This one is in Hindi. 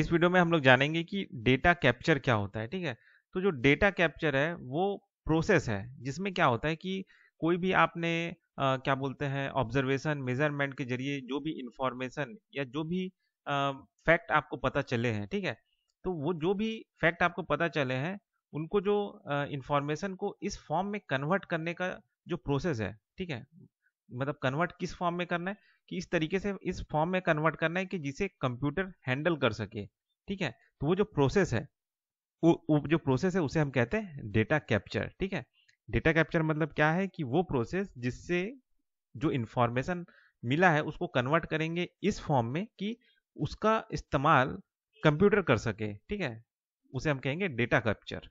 इस वीडियो में हम लोग जानेंगे कि डेटा कैप्चर क्या होता है ठीक है तो जो डेटा कैप्चर है वो प्रोसेस है जिसमें क्या होता है कि कोई भी आपने आ, क्या बोलते हैं ऑब्जर्वेशन मेजरमेंट के जरिए जो भी इंफॉर्मेशन या जो भी फैक्ट आपको पता चले हैं ठीक है तो वो जो भी फैक्ट आपको पता चले हैं उनको जो इंफॉर्मेशन को इस फॉर्म में कन्वर्ट करने का जो प्रोसेस है ठीक है मतलब कन्वर्ट किस फॉर्म में करना है कि इस तरीके से इस फॉर्म में कन्वर्ट करना है कि जिसे कंप्यूटर हैंडल कर सके ठीक है तो वो जो प्रोसेस है वो, जो प्रोसेस है उसे हम कहते हैं डेटा कैप्चर ठीक है डेटा कैप्चर मतलब क्या है कि वो प्रोसेस जिससे जो इंफॉर्मेशन मिला है उसको कन्वर्ट करेंगे इस फॉर्म में कि उसका इस्तेमाल कंप्यूटर कर सके ठीक है उसे हम कहेंगे डेटा कैप्चर